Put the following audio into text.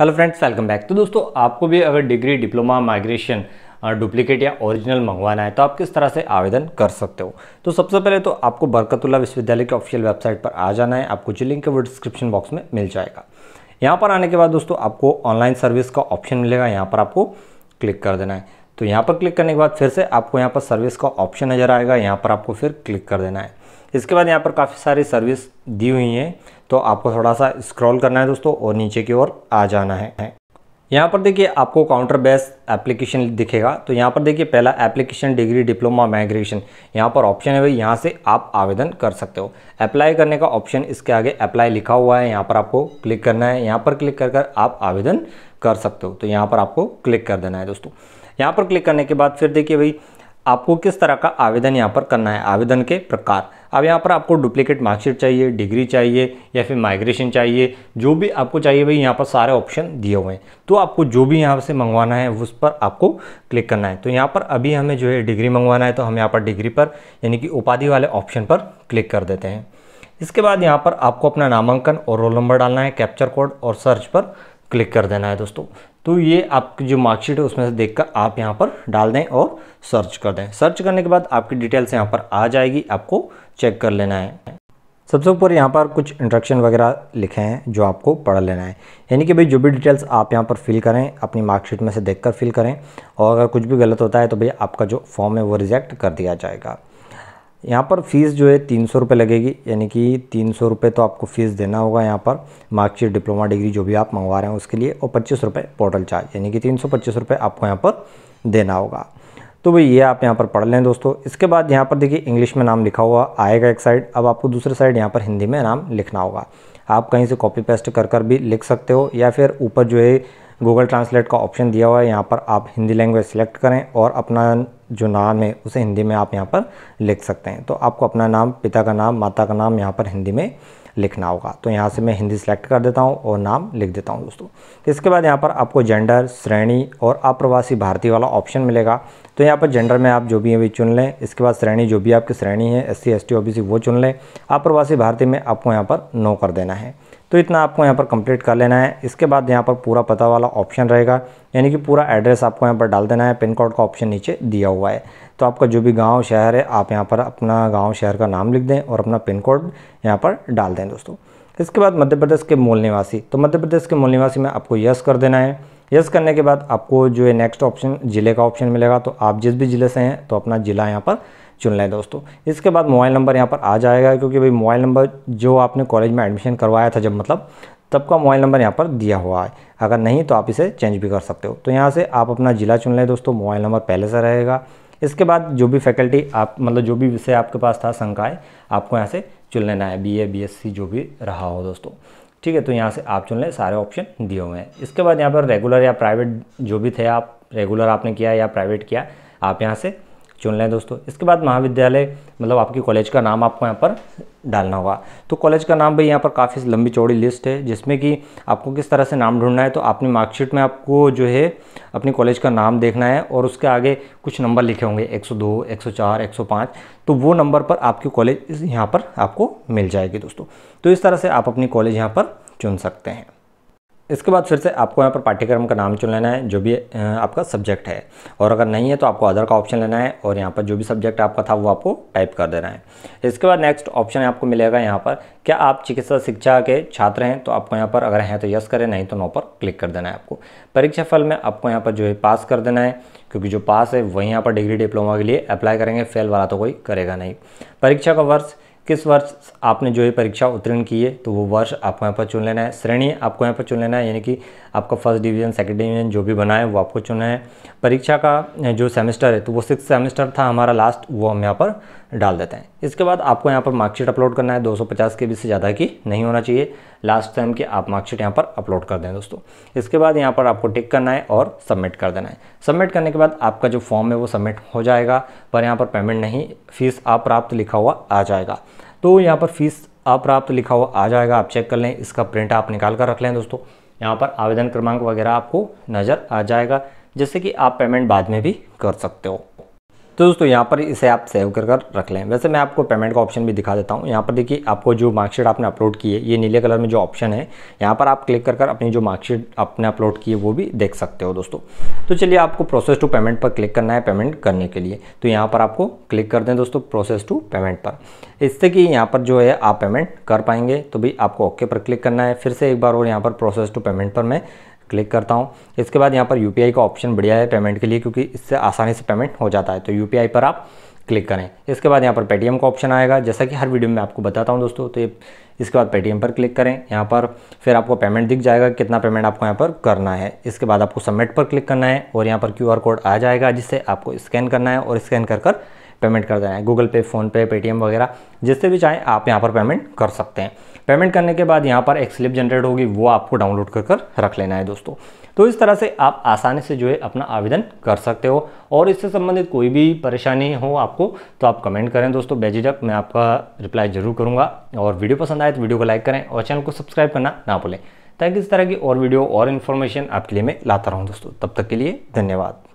hello friends welcome back तो दोस्तों आपको भी अगर डिग्री डिप्लोमा माइग्रेशन डुप्लीकेट या ओरिजिनल मंगवाना है तो आप किस तरह से आवेदन कर सकते हो तो सबसे पहले तो आपको बरकतुल्ला विश्वविद्यालय की ऑफिशियल वेबसाइट पर आ जाना है आपको जो लिंक है वो डिस्क्रिप्शन बॉक्स में मिल जाएगा यहाँ पर आने के बाद दोस्तों आपको ऑनलाइन सर्विस का ऑप्शन मिलेगा यहाँ पर आपको क्लिक कर देना है तो यहाँ पर क्लिक करने के बाद फिर से आपको यहाँ पर सर्विस का ऑप्शन नज़र आएगा यहाँ पर आपको फिर क्लिक कर देना है इसके बाद यहाँ पर काफ़ी सारी सर्विस दी हुई हैं तो आपको थोड़ा सा स्क्रॉल करना है दोस्तों और नीचे की ओर आ जाना है यहाँ पर देखिए आपको काउंटर बेस एप्लीकेशन दिखेगा तो यहाँ पर देखिए पहला एप्लीकेशन डिग्री डिप्लोमा माइग्रेशन यहाँ पर ऑप्शन है भाई यहाँ से आप आवेदन कर सकते हो अप्लाई करने का ऑप्शन इसके आगे अप्लाई लिखा हुआ है यहाँ पर आपको क्लिक करना है यहाँ पर क्लिक कर कर आप आवेदन कर सकते हो तो यहाँ पर आपको क्लिक कर देना है दोस्तों यहाँ पर क्लिक करने के बाद फिर देखिए भाई आपको किस तरह का आवेदन यहाँ पर करना है आवेदन के प्रकार अब यहाँ पर आपको डुप्लीकेट मार्कशीट चाहिए डिग्री चाहिए या फिर माइग्रेशन चाहिए जो भी आपको चाहिए भाई यहाँ पर सारे ऑप्शन दिए हुए हैं तो आपको जो भी यहाँ से मंगवाना है उस पर आपको क्लिक करना है तो यहाँ पर अभी हमें जो है डिग्री मंगवाना है तो हम यहाँ पर डिग्री पर यानी कि उपाधि वाले ऑप्शन पर क्लिक कर देते हैं इसके बाद यहाँ पर आपको अपना नामांकन और रोल नंबर डालना है कैप्चर कोड और सर्च पर क्लिक कर देना है दोस्तों तो ये आपकी जो मार्कशीट है उसमें से देखकर आप यहाँ पर डाल दें और सर्च कर दें सर्च करने के बाद आपकी डिटेल्स यहाँ पर आ जाएगी आपको चेक कर लेना है सबसे ऊपर यहाँ पर कुछ इंट्रक्शन वगैरह लिखे हैं जो आपको पढ़ लेना है यानी कि भाई जो भी डिटेल्स आप यहाँ पर फिल करें अपनी मार्कशीट में से देखकर फिल करें और अगर कुछ भी गलत होता है तो भाई आपका जो फॉर्म है वो रिजेक्ट कर दिया जाएगा यहाँ पर फ़ीस जो है तीन सौ रुपये लगेगी यानी कि तीन सौ रुपये तो आपको फ़ीस देना होगा यहाँ पर मार्कशीट डिप्लोमा डिग्री जो भी आप मंगवा रहे हैं उसके लिए और पच्चीस रुपये पोर्टल चार्ज यानी कि तीन सौ पच्चीस रुपये आपको यहाँ पर देना होगा तो भाई ये आप यहाँ पर पढ़ लें दोस्तों इसके बाद यहाँ पर देखिए इंग्लिश में नाम लिखा हुआ आएगा एक साइड अब आपको दूसरे साइड यहाँ पर हिंदी में नाम लिखना होगा आप कहीं से कॉपी पेस्ट कर कर भी लिख सकते हो या फिर ऊपर जो है गूगल ट्रांसलेट का ऑप्शन दिया हुआ है यहाँ पर आप हिंदी लैंग्वेज सेलेक्ट करें और अपना जो नाम है उसे हिंदी में आप यहाँ पर लिख सकते हैं तो आपको अपना नाम पिता का नाम माता का नाम यहाँ पर हिंदी में लिखना होगा तो यहाँ से मैं हिंदी सेलेक्ट कर देता हूँ और नाम लिख देता हूँ दोस्तों इसके बाद यहाँ पर आपको जेंडर श्रेणी और अप्रवासी भारतीय वाला ऑप्शन मिलेगा तो यहाँ पर जेंडर में आप जो भी अभी चुन लें इसके बाद श्रेणी जो भी आपकी श्रेणी है एस सी एस वो चुन लें अप्रवासी भारतीय में आपको यहाँ पर नो कर देना है तो इतना आपको यहाँ पर कंप्लीट कर लेना है इसके बाद यहाँ पर पूरा पता वाला ऑप्शन रहेगा यानी कि पूरा एड्रेस आपको यहाँ पर डाल देना है पिन कोड का ऑप्शन नीचे दिया हुआ है तो आपका जो भी गांव शहर है आप यहाँ पर अपना गांव शहर का नाम लिख दें और अपना पिन कोड यहाँ पर डाल दें दोस्तों इसके बाद मध्य प्रदेश के मूल निवासी तो मध्य प्रदेश के मूल निवासी में आपको यस कर देना है यस करने के बाद आपको जो है नेक्स्ट ऑप्शन ज़िले का ऑप्शन मिलेगा तो आप जिस भी ज़िले से हैं तो अपना ज़िला यहाँ पर चुन लें दोस्तों इसके बाद मोबाइल नंबर यहाँ पर आ जाएगा क्योंकि भाई मोबाइल नंबर जो आपने कॉलेज में एडमिशन करवाया था जब मतलब तब का मोबाइल नंबर यहाँ पर दिया हुआ है अगर नहीं तो आप इसे चेंज भी कर सकते हो तो यहाँ से आप अपना ज़िला चुन लें दोस्तों मोबाइल नंबर पहले से रहेगा इसके बाद जो भी फैकल्टी आप मतलब जो भी विषय आपके पास था संकाय आपको यहाँ से चुन लेना है B A B S C जो भी रहा हो दोस्तों ठीक है तो यहाँ से आप चुन लें सारे ऑप्शन दिए हुए हैं इसके बाद यहाँ पर रेगुलर या प्राइवेट जो भी थे आप रेगुलर आपने किया या प्राइवेट किया आप यहाँ से चुन लें दोस्तों इसके बाद महाविद्यालय मतलब आपके कॉलेज का नाम आपको यहाँ पर डालना होगा तो कॉलेज का नाम भाई यहाँ पर काफ़ी लंबी चौड़ी लिस्ट है जिसमें कि आपको किस तरह से नाम ढूंढना है तो आपने मार्कशीट में आपको जो है अपने कॉलेज का नाम देखना है और उसके आगे कुछ नंबर लिखे होंगे 102, 104, 105 तो वो नंबर पर आपके कॉलेज यहाँ पर आपको मिल जाएगी दोस्तों तो इस तरह से आप अपनी कॉलेज यहाँ पर चुन सकते हैं इसके बाद फिर से आपको यहाँ पर पाठ्यक्रम का नाम चुन लेना है जो भी आपका सब्जेक्ट है और अगर नहीं है तो आपको अदर का ऑप्शन लेना है और यहाँ पर जो भी सब्जेक्ट आपका था वो आपको टाइप कर देना है इसके बाद नेक्स्ट ऑप्शन आपको मिलेगा यहाँ पर क्या आप चिकित्सा शिक्षा के छात्र हैं तो आपको यहाँ पर अगर हैं तो यस करें नहीं तो नो पर क्लिक कर देना है आपको परीक्षा फल में आपको यहाँ पर जो है पास कर देना है क्योंकि जो पास है वही यहाँ पर डिग्री डिप्लोमा के लिए अप्लाई करेंगे फेल वाला तो कोई करेगा नहीं परीक्षा का वर्ष किस वर्ष आपने जो ये परीक्षा उत्तीर्ण की है तो वो वर्ष आपको यहाँ पर चुन लेना है श्रेणी आपको यहाँ पर चुन लेना है यानी कि आपका फर्स्ट डिवीजन सेकंड डिवीजन जो भी बना है वो आपको चुनना है परीक्षा का जो सेमेस्टर है तो वो सिक्स सेमेस्टर था हमारा लास्ट वो हम यहाँ पर डाल देते हैं इसके बाद आपको यहाँ पर मार्कशीट अपलोड करना है दो के बीच से ज़्यादा की नहीं होना चाहिए लास्ट टाइम की आप मार्कशीट यहाँ पर अपलोड कर दें दोस्तों इसके बाद यहाँ पर आपको टिक करना है और सबमिट कर देना है सबमिट करने के बाद आपका जो फॉर्म है वो सबमिट हो जाएगा पर यहाँ पर पेमेंट नहीं फीस आप प्राप्त लिखा हुआ आ जाएगा तो यहाँ पर फीस अप्राप्त लिखा हुआ आ जाएगा आप चेक कर लें इसका प्रिंट आप निकाल कर रख लें दोस्तों यहाँ पर आवेदन क्रमांक वगैरह आपको नज़र आ जाएगा जैसे कि आप पेमेंट बाद में भी कर सकते हो तो दोस्तों यहाँ पर इसे आप सेव कर कर रख लें वैसे मैं आपको पेमेंट का ऑप्शन भी दिखा देता हूँ यहाँ पर देखिए आपको जो मार्कशीट आपने अपलोड की है ये नीले कलर में जो ऑप्शन है यहाँ पर आप क्लिक कर कर अपनी जो मार्कशीट आपने अपलोड की है वो भी देख सकते हो दोस्तों तो चलिए आपको प्रोसेस टू पेमेंट पर क्लिक करना है पेमेंट करने के लिए तो यहाँ पर आपको क्लिक कर दें दोस्तों प्रोसेस टू पेमेंट पर इससे कि यहाँ पर जो है आप पेमेंट कर पाएंगे तो भी आपको ओके पर क्लिक करना है फिर से एक बार और यहाँ पर प्रोसेस टू पेमेंट पर मैं क्लिक करता हूँ इसके बाद यहाँ पर यू का ऑप्शन बढ़िया है पेमेंट के लिए क्योंकि इससे आसानी से पेमेंट हो जाता है तो यू पर आप क्लिक करें इसके बाद यहाँ पर पेटीएम का ऑप्शन आएगा जैसा कि हर वीडियो में आपको बताता हूँ दोस्तों तो ये इसके बाद पेटीएम पर क्लिक करें यहाँ पर फिर आपको पेमेंट दिख जाएगा कितना पेमेंट आपको यहाँ पर करना है इसके बाद आपको सबमिट पर क्लिक करना है और यहाँ पर क्यू कोड आ जाएगा जिससे आपको स्कैन करना है और स्कैन कर कर पेमेंट कर देना है गूगल पे फ़ोनपे पेटीएम वगैरह जिससे भी चाहें आप यहाँ पर पेमेंट कर सकते हैं पेमेंट करने के बाद यहाँ पर एक स्लिप जनरेट होगी वो आपको डाउनलोड कर कर रख लेना है दोस्तों तो इस तरह से आप आसानी से जो है अपना आवेदन कर सकते हो और इससे संबंधित कोई भी परेशानी हो आपको तो आप कमेंट करें दोस्तों बेझिझक मैं आपका रिप्लाई जरूर करूँगा और वीडियो पसंद आए तो वीडियो को लाइक करें और चैनल को सब्सक्राइब करना ना भूलें ताकि इस तरह की और वीडियो और इन्फॉर्मेशन आपके लिए मैं लाता रहूँ दोस्तों तब तक के लिए धन्यवाद